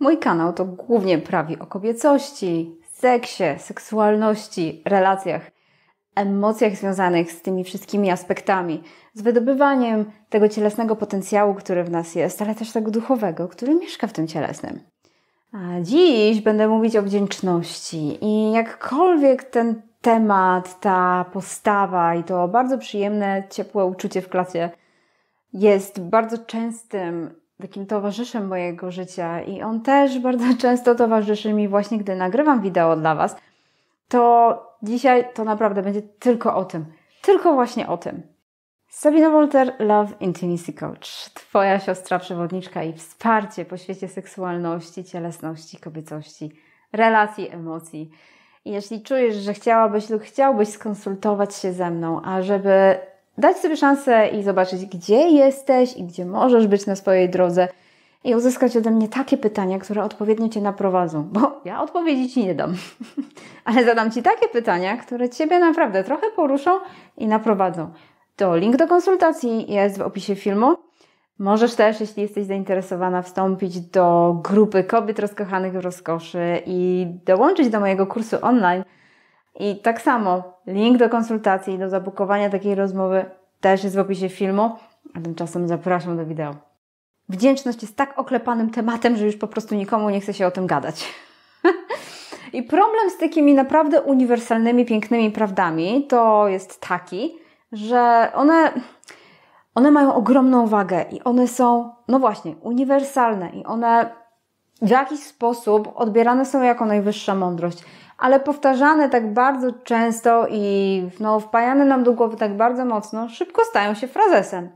Mój kanał to głównie prawi o kobiecości, seksie, seksualności, relacjach, emocjach związanych z tymi wszystkimi aspektami, z wydobywaniem tego cielesnego potencjału, który w nas jest, ale też tego duchowego, który mieszka w tym cielesnym. A dziś będę mówić o wdzięczności i jakkolwiek ten temat, ta postawa i to bardzo przyjemne, ciepłe uczucie w klasie jest bardzo częstym takim towarzyszem mojego życia i on też bardzo często towarzyszy mi właśnie, gdy nagrywam wideo dla Was, to dzisiaj to naprawdę będzie tylko o tym. Tylko właśnie o tym. Sabina Wolter, Love Intimacy Coach. Twoja siostra, przewodniczka i wsparcie po świecie seksualności, cielesności, kobiecości, relacji, emocji. I jeśli czujesz, że chciałabyś lub chciałbyś skonsultować się ze mną, a żeby dać sobie szansę i zobaczyć, gdzie jesteś i gdzie możesz być na swojej drodze i uzyskać ode mnie takie pytania, które odpowiednio Cię naprowadzą, bo ja odpowiedzi Ci nie dam, ale zadam Ci takie pytania, które Ciebie naprawdę trochę poruszą i naprowadzą. To link do konsultacji jest w opisie filmu. Możesz też, jeśli jesteś zainteresowana, wstąpić do grupy kobiet rozkochanych w rozkoszy i dołączyć do mojego kursu online, i tak samo link do konsultacji i do zabukowania takiej rozmowy też jest w opisie filmu, a tymczasem zapraszam do wideo. Wdzięczność jest tak oklepanym tematem, że już po prostu nikomu nie chce się o tym gadać. I problem z takimi naprawdę uniwersalnymi, pięknymi prawdami to jest taki, że one, one mają ogromną wagę i one są, no właśnie, uniwersalne i one w jakiś sposób odbierane są jako najwyższa mądrość ale powtarzane tak bardzo często i no, wpajane nam do głowy tak bardzo mocno, szybko stają się frazesem.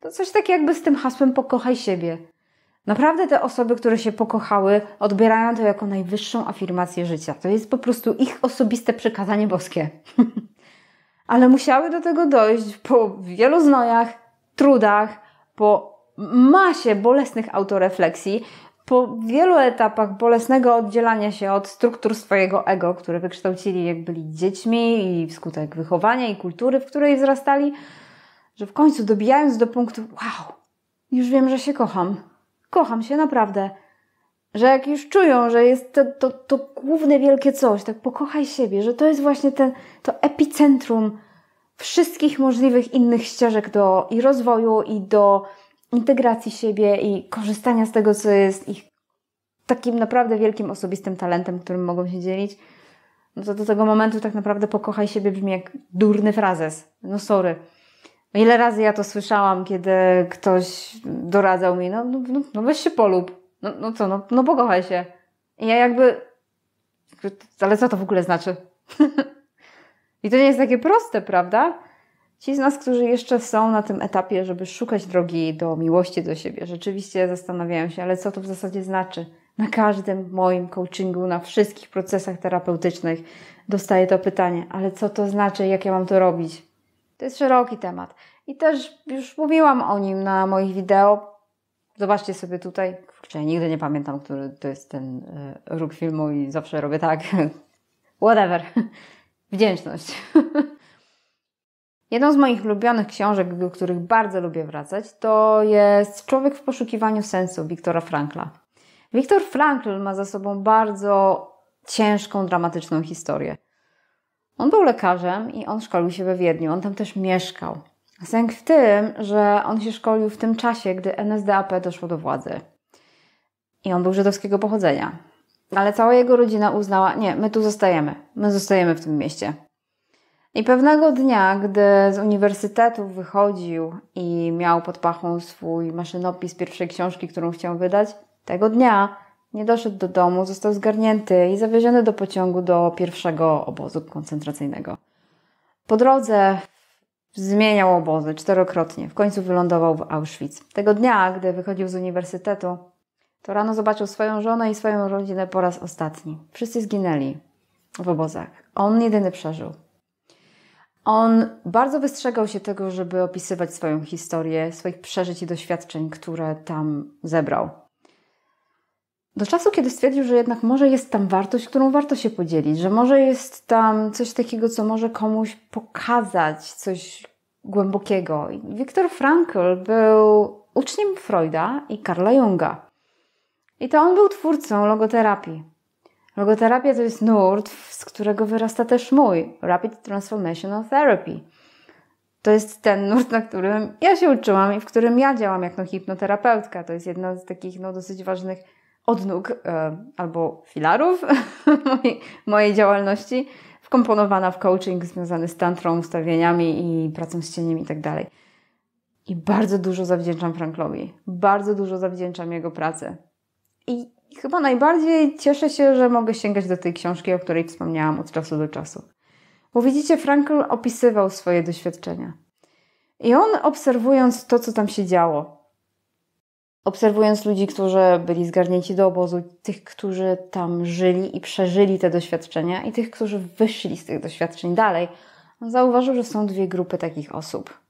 To coś tak jakby z tym hasłem pokochaj siebie. Naprawdę te osoby, które się pokochały, odbierają to jako najwyższą afirmację życia. To jest po prostu ich osobiste przekazanie boskie. ale musiały do tego dojść po wielu znojach, trudach, po masie bolesnych autorefleksji, po wielu etapach bolesnego oddzielania się od struktur swojego ego, które wykształcili, jak byli dziećmi i wskutek wychowania i kultury, w której wzrastali, że w końcu dobijając do punktu, wow, już wiem, że się kocham. Kocham się naprawdę. Że jak już czują, że jest to, to, to główne wielkie coś, tak pokochaj siebie, że to jest właśnie ten, to epicentrum wszystkich możliwych innych ścieżek do i rozwoju, i do integracji siebie i korzystania z tego, co jest ich takim naprawdę wielkim osobistym talentem, którym mogą się dzielić, no to do tego momentu tak naprawdę pokochaj siebie brzmi jak durny frazes. No sorry. No ile razy ja to słyszałam, kiedy ktoś doradzał mi, no, no, no, no weź się polub. No, no co, no, no pokochaj się. I ja jakby... Ale co to w ogóle znaczy? I to nie jest takie proste, prawda? Ci z nas, którzy jeszcze są na tym etapie, żeby szukać drogi do miłości do siebie, rzeczywiście zastanawiają się, ale co to w zasadzie znaczy? Na każdym moim coachingu, na wszystkich procesach terapeutycznych dostaję to pytanie, ale co to znaczy, jak ja mam to robić? To jest szeroki temat. I też już mówiłam o nim na moich wideo. Zobaczcie sobie tutaj. Kurczę, nigdy nie pamiętam, który to jest ten e, róg filmu i zawsze robię tak. Whatever. Wdzięczność. Jedną z moich ulubionych książek, do których bardzo lubię wracać, to jest Człowiek w poszukiwaniu sensu Wiktora Frankla. Wiktor Frankl ma za sobą bardzo ciężką, dramatyczną historię. On był lekarzem i on szkolił się we Wiedniu, on tam też mieszkał. Sęk w tym, że on się szkolił w tym czasie, gdy NSDAP doszło do władzy. I on był żydowskiego pochodzenia. Ale cała jego rodzina uznała, nie, my tu zostajemy, my zostajemy w tym mieście. I pewnego dnia, gdy z uniwersytetu wychodził i miał pod pachą swój maszynopis pierwszej książki, którą chciał wydać, tego dnia nie doszedł do domu, został zgarnięty i zawieziony do pociągu do pierwszego obozu koncentracyjnego. Po drodze zmieniał obozy czterokrotnie. W końcu wylądował w Auschwitz. Tego dnia, gdy wychodził z uniwersytetu, to rano zobaczył swoją żonę i swoją rodzinę po raz ostatni. Wszyscy zginęli w obozach. On jedyny przeżył. On bardzo wystrzegał się tego, żeby opisywać swoją historię, swoich przeżyć i doświadczeń, które tam zebrał. Do czasu, kiedy stwierdził, że jednak może jest tam wartość, którą warto się podzielić, że może jest tam coś takiego, co może komuś pokazać, coś głębokiego. Wiktor Frankl był uczniem Freuda i Karla Junga. I to on był twórcą logoterapii. Logoterapia to jest nurt, z którego wyrasta też mój Rapid Transformational Therapy. To jest ten nurt, na którym ja się uczyłam i w którym ja działam jako hipnoterapeutka. To jest jedna z takich no, dosyć ważnych odnóg e, albo filarów mojej, mojej działalności, wkomponowana w coaching związany z tantrą, ustawieniami i pracą z cieniem itd. Tak I bardzo dużo zawdzięczam Franklowi. Bardzo dużo zawdzięczam jego pracy. I i chyba najbardziej cieszę się, że mogę sięgać do tej książki, o której wspomniałam od czasu do czasu. Bo widzicie, Frankl opisywał swoje doświadczenia. I on obserwując to, co tam się działo, obserwując ludzi, którzy byli zgarnięci do obozu, tych, którzy tam żyli i przeżyli te doświadczenia, i tych, którzy wyszli z tych doświadczeń dalej, on zauważył, że są dwie grupy takich osób.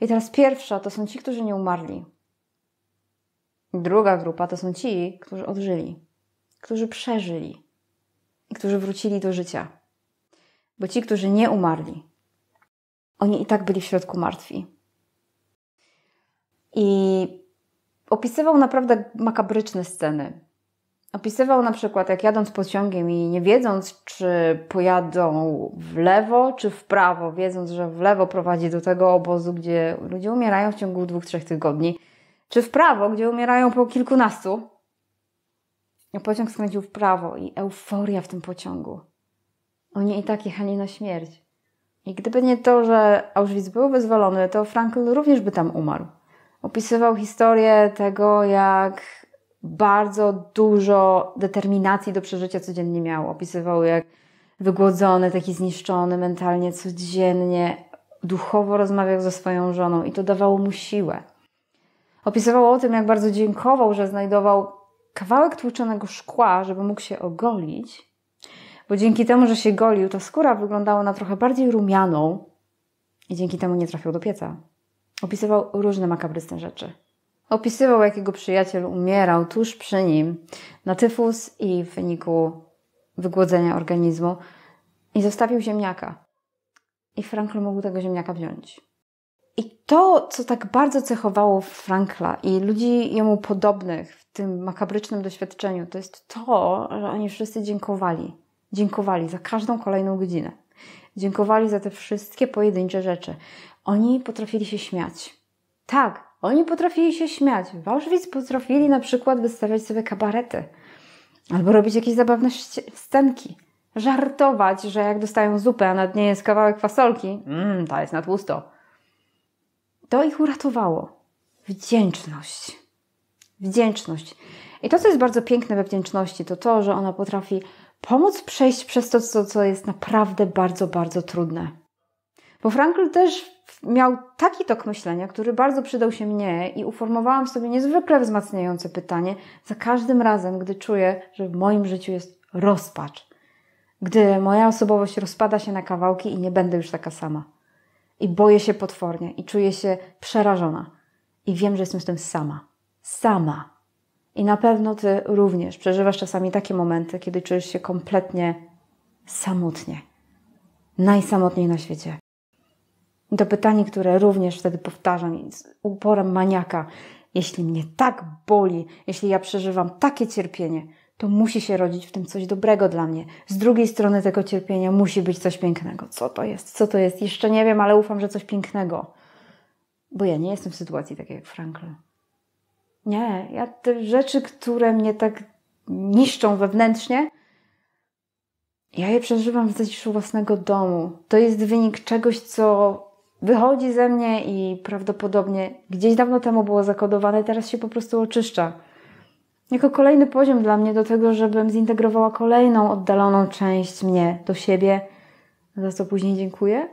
I teraz pierwsza to są ci, którzy nie umarli, Druga grupa to są ci, którzy odżyli, którzy przeżyli i którzy wrócili do życia. Bo ci, którzy nie umarli, oni i tak byli w środku martwi. I opisywał naprawdę makabryczne sceny. Opisywał na przykład, jak jadąc pociągiem i nie wiedząc, czy pojadą w lewo, czy w prawo, wiedząc, że w lewo prowadzi do tego obozu, gdzie ludzie umierają w ciągu dwóch, trzech tygodni, czy w prawo, gdzie umierają po kilkunastu. Pociąg skręcił w prawo i euforia w tym pociągu. Oni i tak jechali na śmierć. I gdyby nie to, że Auschwitz był wyzwolony, to Frankl również by tam umarł. Opisywał historię tego, jak bardzo dużo determinacji do przeżycia codziennie miał. Opisywał, jak wygłodzony, taki zniszczony mentalnie, codziennie, duchowo rozmawiał ze swoją żoną i to dawało mu siłę. Opisywał o tym, jak bardzo dziękował, że znajdował kawałek tłuczonego szkła, żeby mógł się ogolić, bo dzięki temu, że się golił, ta skóra wyglądała na trochę bardziej rumianą i dzięki temu nie trafił do pieca. Opisywał różne makabryczne rzeczy. Opisywał, jak jego przyjaciel umierał tuż przy nim na tyfus i w wyniku wygłodzenia organizmu i zostawił ziemniaka. I Franklin mógł tego ziemniaka wziąć. I to, co tak bardzo cechowało Frankla i ludzi jemu podobnych w tym makabrycznym doświadczeniu, to jest to, że oni wszyscy dziękowali. Dziękowali za każdą kolejną godzinę. Dziękowali za te wszystkie pojedyncze rzeczy. Oni potrafili się śmiać. Tak, oni potrafili się śmiać. W Auschwitz potrafili na przykład wystawiać sobie kabarety albo robić jakieś zabawne scenki. Żartować, że jak dostają zupę, a na dnie jest kawałek fasolki, mmm, ta jest na tłusto to ich uratowało. Wdzięczność. Wdzięczność. I to, co jest bardzo piękne we wdzięczności, to to, że ona potrafi pomóc przejść przez to, co, jest naprawdę bardzo, bardzo trudne. Bo Frankl też miał taki tok myślenia, który bardzo przydał się mnie i uformowałam sobie niezwykle wzmacniające pytanie za każdym razem, gdy czuję, że w moim życiu jest rozpacz. Gdy moja osobowość rozpada się na kawałki i nie będę już taka sama. I boję się potwornie i czuję się przerażona. I wiem, że jestem z tym sama. Sama. I na pewno ty również przeżywasz czasami takie momenty, kiedy czujesz się kompletnie samotnie. Najsamotniej na świecie. I to pytanie, które również wtedy powtarzam z uporem maniaka. Jeśli mnie tak boli, jeśli ja przeżywam takie cierpienie, to musi się rodzić w tym coś dobrego dla mnie. Z drugiej strony tego cierpienia musi być coś pięknego. Co to jest? Co to jest? Jeszcze nie wiem, ale ufam, że coś pięknego. Bo ja nie jestem w sytuacji takiej jak Franklin. Nie, ja te rzeczy, które mnie tak niszczą wewnętrznie, ja je przeżywam w zaciszu własnego domu. To jest wynik czegoś, co wychodzi ze mnie i prawdopodobnie gdzieś dawno temu było zakodowane, teraz się po prostu oczyszcza jako kolejny poziom dla mnie do tego, żebym zintegrowała kolejną oddaloną część mnie do siebie, za co później dziękuję.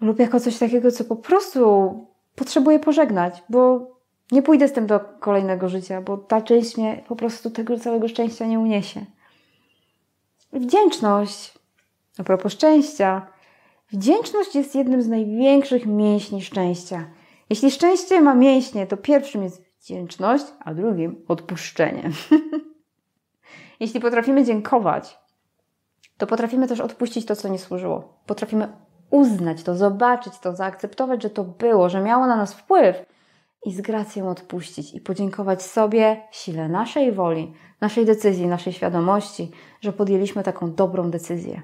Lub jako coś takiego, co po prostu potrzebuję pożegnać, bo nie pójdę z tym do kolejnego życia, bo ta część mnie po prostu tego całego szczęścia nie uniesie. Wdzięczność, a propos szczęścia, wdzięczność jest jednym z największych mięśni szczęścia. Jeśli szczęście ma mięśnie, to pierwszym jest wdzięczność, a drugim odpuszczenie. Jeśli potrafimy dziękować, to potrafimy też odpuścić to, co nie służyło. Potrafimy uznać to, zobaczyć to, zaakceptować, że to było, że miało na nas wpływ i z gracją odpuścić i podziękować sobie, sile naszej woli, naszej decyzji, naszej świadomości, że podjęliśmy taką dobrą decyzję.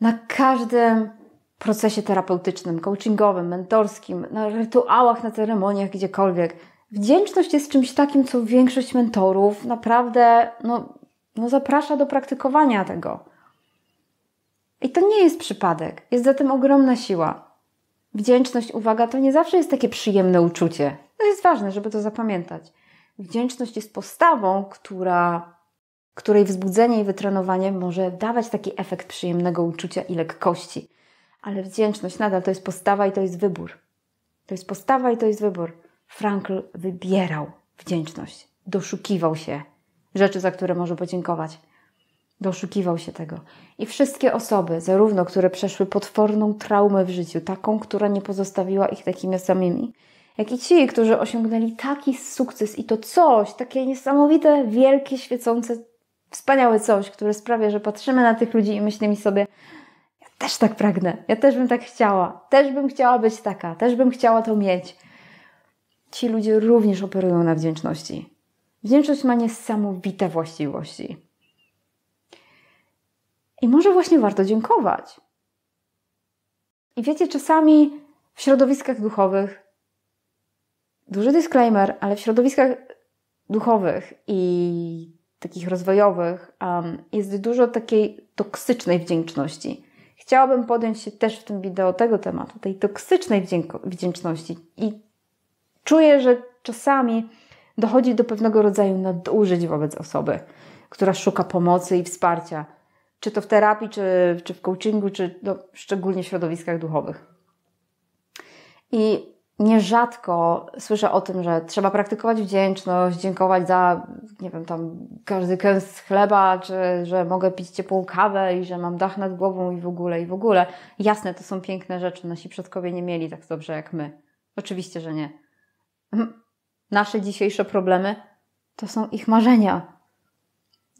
Na każdym procesie terapeutycznym, coachingowym, mentorskim, na rytuałach, na ceremoniach, gdziekolwiek Wdzięczność jest czymś takim, co większość mentorów naprawdę no, no zaprasza do praktykowania tego. I to nie jest przypadek, jest za tym ogromna siła. Wdzięczność, uwaga, to nie zawsze jest takie przyjemne uczucie. To jest ważne, żeby to zapamiętać. Wdzięczność jest postawą, która, której wzbudzenie i wytrenowanie może dawać taki efekt przyjemnego uczucia i lekkości. Ale wdzięczność nadal to jest postawa i to jest wybór. To jest postawa i to jest wybór. Frankl wybierał wdzięczność, doszukiwał się rzeczy, za które może podziękować. Doszukiwał się tego. I wszystkie osoby, zarówno które przeszły potworną traumę w życiu, taką, która nie pozostawiła ich takimi samymi, jak i ci, którzy osiągnęli taki sukces i to coś, takie niesamowite, wielkie, świecące, wspaniałe coś, które sprawia, że patrzymy na tych ludzi i myślimy sobie, ja też tak pragnę, ja też bym tak chciała, też bym chciała być taka, też bym chciała to mieć. Ci ludzie również operują na wdzięczności. Wdzięczność ma niesamowite właściwości. I może właśnie warto dziękować. I wiecie, czasami w środowiskach duchowych, duży disclaimer, ale w środowiskach duchowych i takich rozwojowych um, jest dużo takiej toksycznej wdzięczności. Chciałabym podjąć się też w tym wideo tego tematu, tej toksycznej wdzięko- wdzięczności i czuję, że czasami dochodzi do pewnego rodzaju nadużyć wobec osoby, która szuka pomocy i wsparcia, czy to w terapii, czy, czy w coachingu, czy no, szczególnie w środowiskach duchowych. I nierzadko słyszę o tym, że trzeba praktykować wdzięczność, dziękować za, nie wiem, tam każdy kęs chleba, czy że mogę pić ciepłą kawę i że mam dach nad głową i w ogóle, i w ogóle. Jasne, to są piękne rzeczy. Nasi przodkowie nie mieli tak dobrze jak my. Oczywiście, że nie. Mhm. Nasze dzisiejsze problemy to są ich marzenia.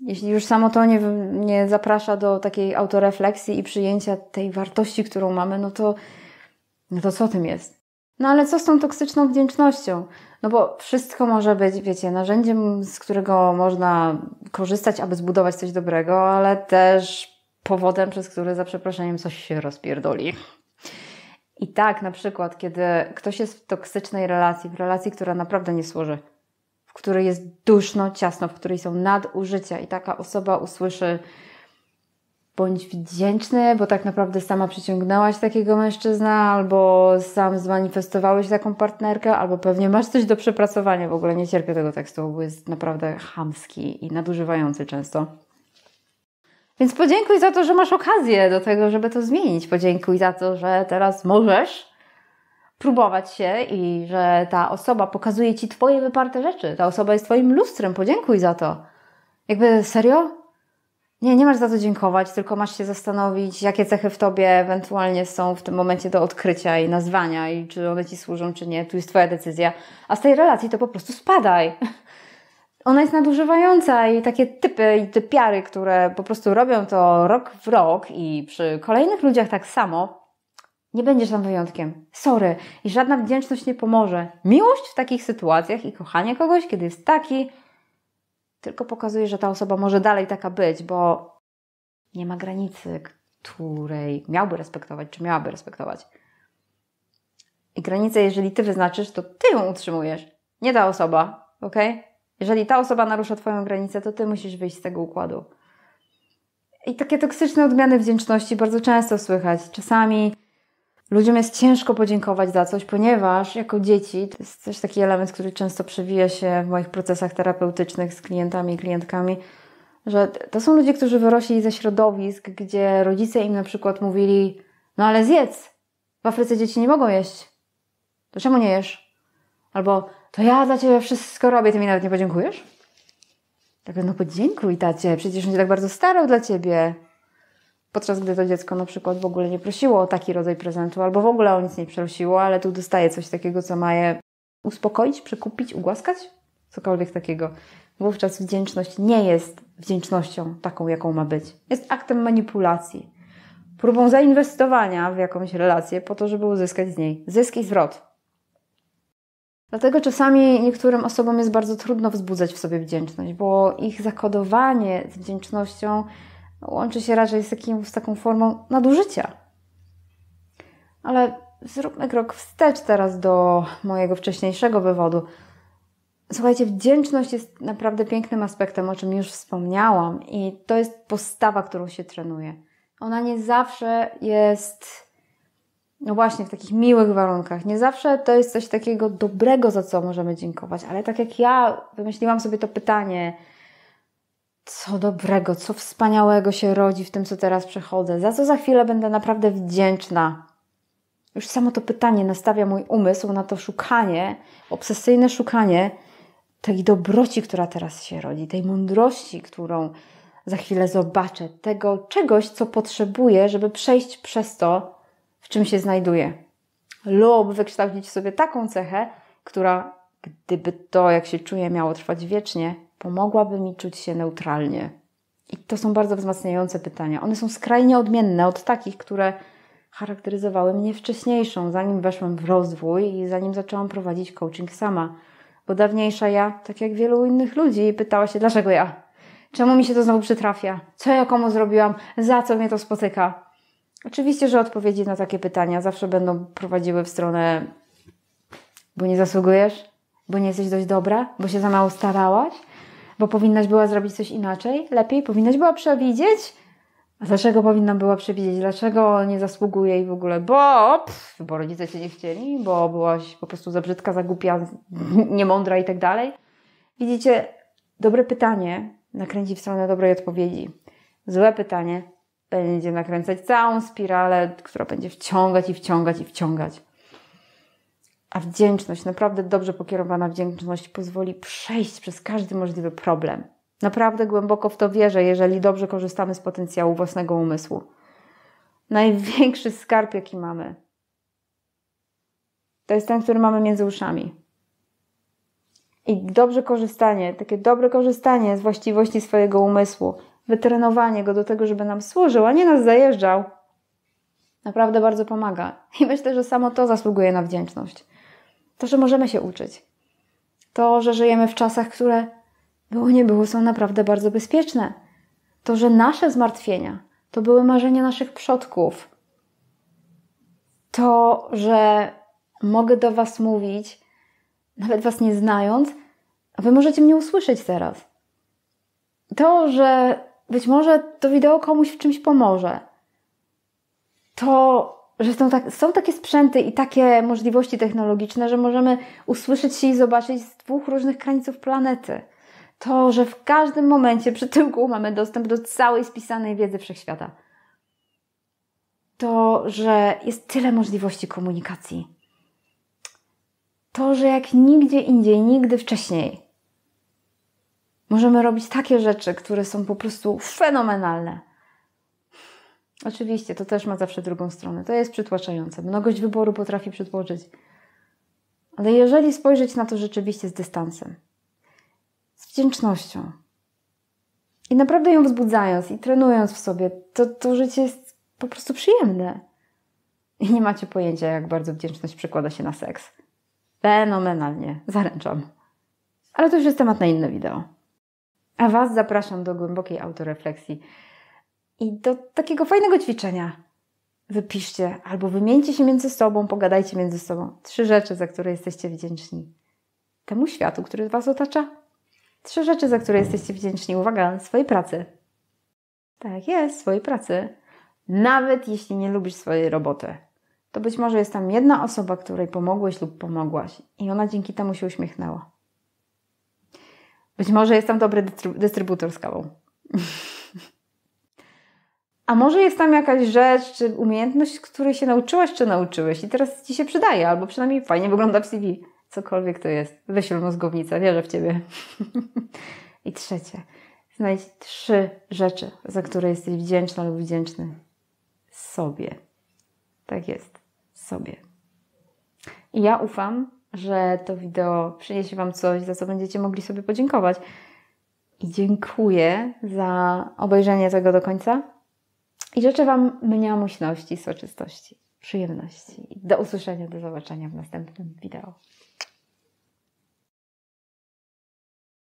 Jeśli już samo to nie, nie zaprasza do takiej autorefleksji i przyjęcia tej wartości, którą mamy, no to, no to co tym jest? No ale co z tą toksyczną wdzięcznością? No bo wszystko może być, wiecie, narzędziem, z którego można korzystać, aby zbudować coś dobrego, ale też powodem, przez który za przeproszeniem coś się rozpierdoli. I tak na przykład, kiedy ktoś jest w toksycznej relacji, w relacji, która naprawdę nie służy, w której jest duszno, ciasno, w której są nadużycia i taka osoba usłyszy bądź wdzięczny, bo tak naprawdę sama przyciągnęłaś takiego mężczyzna, albo sam zmanifestowałeś taką partnerkę, albo pewnie masz coś do przepracowania. W ogóle nie cierpię tego tekstu, bo jest naprawdę chamski i nadużywający często. Więc podziękuj za to, że masz okazję do tego, żeby to zmienić. Podziękuj za to, że teraz możesz próbować się i że ta osoba pokazuje ci twoje wyparte rzeczy. Ta osoba jest twoim lustrem. Podziękuj za to. Jakby serio? Nie, nie masz za to dziękować, tylko masz się zastanowić, jakie cechy w tobie ewentualnie są w tym momencie do odkrycia i nazwania i czy one ci służą, czy nie. Tu jest twoja decyzja. A z tej relacji to po prostu spadaj ona jest nadużywająca i takie typy i typiary, które po prostu robią to rok w rok i przy kolejnych ludziach tak samo, nie będziesz tam wyjątkiem. Sorry. I żadna wdzięczność nie pomoże. Miłość w takich sytuacjach i kochanie kogoś, kiedy jest taki, tylko pokazuje, że ta osoba może dalej taka być, bo nie ma granicy, której miałby respektować, czy miałaby respektować. I granicę, jeżeli ty wyznaczysz, to ty ją utrzymujesz, nie ta osoba, ok? Jeżeli ta osoba narusza Twoją granicę, to Ty musisz wyjść z tego układu. I takie toksyczne odmiany wdzięczności bardzo często słychać. Czasami ludziom jest ciężko podziękować za coś, ponieważ jako dzieci to jest też taki element, który często przewija się w moich procesach terapeutycznych z klientami i klientkami, że to są ludzie, którzy wyrośli ze środowisk, gdzie rodzice im na przykład mówili: No ale zjedz, w Afryce dzieci nie mogą jeść. To czemu nie jesz? Albo to ja dla ciebie wszystko robię, ty mi nawet nie podziękujesz? Tak, no podziękuj tacie, przecież on się tak bardzo starał dla ciebie. Podczas gdy to dziecko na przykład w ogóle nie prosiło o taki rodzaj prezentu, albo w ogóle o nic nie prosiło, ale tu dostaje coś takiego, co ma je uspokoić, przekupić, ugłaskać, cokolwiek takiego. Wówczas wdzięczność nie jest wdzięcznością taką, jaką ma być. Jest aktem manipulacji, próbą zainwestowania w jakąś relację po to, żeby uzyskać z niej zysk i zwrot. Dlatego czasami niektórym osobom jest bardzo trudno wzbudzać w sobie wdzięczność, bo ich zakodowanie z wdzięcznością łączy się raczej z, takim, z taką formą nadużycia. Ale zróbmy krok wstecz teraz do mojego wcześniejszego wywodu. Słuchajcie, wdzięczność jest naprawdę pięknym aspektem, o czym już wspomniałam, i to jest postawa, którą się trenuje. Ona nie zawsze jest no właśnie, w takich miłych warunkach. Nie zawsze to jest coś takiego dobrego, za co możemy dziękować, ale tak jak ja wymyśliłam sobie to pytanie, co dobrego, co wspaniałego się rodzi w tym, co teraz przechodzę, za co za chwilę będę naprawdę wdzięczna. Już samo to pytanie nastawia mój umysł na to szukanie, obsesyjne szukanie tej dobroci, która teraz się rodzi, tej mądrości, którą za chwilę zobaczę, tego czegoś, co potrzebuję, żeby przejść przez to, w czym się znajduje, lub wykształcić w sobie taką cechę, która, gdyby to, jak się czuję, miało trwać wiecznie, pomogłaby mi czuć się neutralnie. I to są bardzo wzmacniające pytania. One są skrajnie odmienne od takich, które charakteryzowały mnie wcześniejszą, zanim weszłam w rozwój i zanim zaczęłam prowadzić coaching sama. Bo dawniejsza ja, tak jak wielu innych ludzi, pytała się, dlaczego ja? Czemu mi się to znowu przytrafia? Co ja komu zrobiłam? Za co mnie to spotyka? Oczywiście, że odpowiedzi na takie pytania zawsze będą prowadziły w stronę, bo nie zasługujesz, bo nie jesteś dość dobra, bo się za mało starałaś, bo powinnaś była zrobić coś inaczej, lepiej, powinnaś była przewidzieć. A dlaczego powinnam była przewidzieć? Dlaczego nie zasługuje i w ogóle? Bo, pff, bo rodzice cię nie chcieli, bo byłaś po prostu za brzydka, za głupia, niemądra i tak dalej. Widzicie, dobre pytanie nakręci w stronę dobrej odpowiedzi. Złe pytanie będzie nakręcać całą spiralę, która będzie wciągać i wciągać i wciągać. A wdzięczność, naprawdę dobrze pokierowana wdzięczność pozwoli przejść przez każdy możliwy problem. Naprawdę głęboko w to wierzę, jeżeli dobrze korzystamy z potencjału własnego umysłu. Największy skarb, jaki mamy, to jest ten, który mamy między uszami. I dobrze korzystanie, takie dobre korzystanie z właściwości swojego umysłu wytrenowanie go do tego, żeby nam służył, a nie nas zajeżdżał, naprawdę bardzo pomaga. I myślę, że samo to zasługuje na wdzięczność. To, że możemy się uczyć. To, że żyjemy w czasach, które było nie było, są naprawdę bardzo bezpieczne. To, że nasze zmartwienia to były marzenia naszych przodków. To, że mogę do Was mówić, nawet Was nie znając, a Wy możecie mnie usłyszeć teraz. To, że być może to wideo komuś w czymś pomoże. To, że są, tak, są takie sprzęty i takie możliwości technologiczne, że możemy usłyszeć się i zobaczyć z dwóch różnych krańców planety. To, że w każdym momencie przy tym kół mamy dostęp do całej spisanej wiedzy wszechświata. To, że jest tyle możliwości komunikacji. To, że jak nigdzie indziej, nigdy wcześniej Możemy robić takie rzeczy, które są po prostu fenomenalne. Oczywiście, to też ma zawsze drugą stronę. To jest przytłaczające. Mnogość wyboru potrafi przytłoczyć. Ale jeżeli spojrzeć na to rzeczywiście z dystansem, z wdzięcznością i naprawdę ją wzbudzając i trenując w sobie, to, to życie jest po prostu przyjemne. I nie macie pojęcia, jak bardzo wdzięczność przekłada się na seks. Fenomenalnie, zaręczam. Ale to już jest temat na inne wideo. A Was zapraszam do głębokiej autorefleksji i do takiego fajnego ćwiczenia. Wypiszcie albo wymieńcie się między sobą, pogadajcie między sobą. Trzy rzeczy, za które jesteście wdzięczni temu światu, który Was otacza. Trzy rzeczy, za które jesteście wdzięczni. Uwaga, swojej pracy. Tak jest, swojej pracy. Nawet jeśli nie lubisz swojej roboty, to być może jest tam jedna osoba, której pomogłeś lub pomogłaś, i ona dzięki temu się uśmiechnęła. Być może tam dobry dystryb dystrybutor z kawą. A może jest tam jakaś rzecz czy umiejętność, której się nauczyłaś czy nauczyłeś i teraz ci się przydaje, albo przynajmniej fajnie wygląda w CV. Cokolwiek to jest. Wyśl mózgownicę, wierzę w ciebie. I trzecie. Znajdź trzy rzeczy, za które jesteś wdzięczna lub wdzięczny sobie. Tak jest, sobie. I ja ufam, że to wideo przyniesie Wam coś, za co będziecie mogli sobie podziękować. I dziękuję za obejrzenie tego do końca i życzę Wam mnia soczystości, przyjemności. Do usłyszenia, do zobaczenia w następnym wideo.